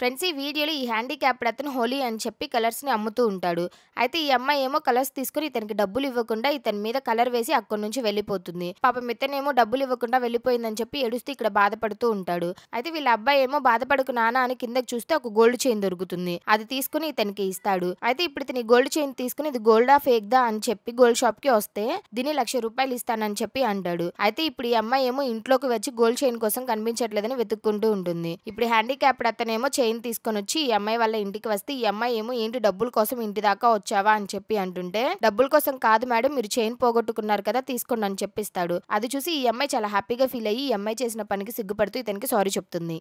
friends ఈ వీడియోలో ఈ హ్యాండిక్యాప్డ్ అతను హోలీ అని చెప్పి కలర్స్ని అమ్ముతూ ఉంటాడు అయితే ఈ అమ్మాయి ఏమో కలర్స్ తీసుకుని ఇతనికి డబ్బులు ఇవ్వకుండా ఇతని మీద కలర్ వేసి అక్కడి నుంచి వెళ్ళిపోతుంది పాపం ఇతనేమో డబ్బులు ఇవ్వకుండా వెళ్ళిపోయిందని చెప్పి ఏడుస్తూ ఇక్కడ బాధపడుతూ ఉంటాడు అయితే వీళ్ళ అబ్బాయి ఏమో బాధపడకు నానా అని కిందకి చూస్తే ఒక గోల్డ్ చైన్ దొరుకుతుంది అది తీసుకుని ఇతనికి ఇస్తాడు అయితే ఇప్పుడు ఇతని గోల్డ్ చైన్ తీసుకుని ఇది గోల్డా ఫేక్ దా అని చెప్పి గోల్డ్ షాప్ కి వస్తే దీని లక్ష రూపాయలు ఇస్తానని చెప్పి అంటాడు అయితే ఇప్పుడు ఈ అమ్మాయి ఏమో ఇంట్లోకి వచ్చి గోల్డ్ చైన్ కోసం కనిపించట్లేదని వెతుక్కుంటూ ఉంటుంది ఇప్పుడు హ్యాండిక్యాప్డ్ అతనేమో చైన్ చైన్ తీసుకొని వచ్చి ఈ అమ్మాయి వాళ్ళ ఇంటికి వస్తే ఈ అమ్మాయి ఏమో ఏంటి డబ్బుల కోసం ఇంటి దాకా వచ్చావా అని చెప్పి అంటుంటే డబ్బుల కోసం కాదు మేడం మీరు చైన్ పోగొట్టుకున్నారు కదా తీసుకోండి అని చెప్పిస్తాడు అది చూసి ఈ అమ్మాయి చాలా హ్యాపీగా ఫీల్ అయ్యి ఈ అమ్మాయి చేసిన పనికి సిగ్గుపడుతూ ఇతనికి సారీ చెప్తుంది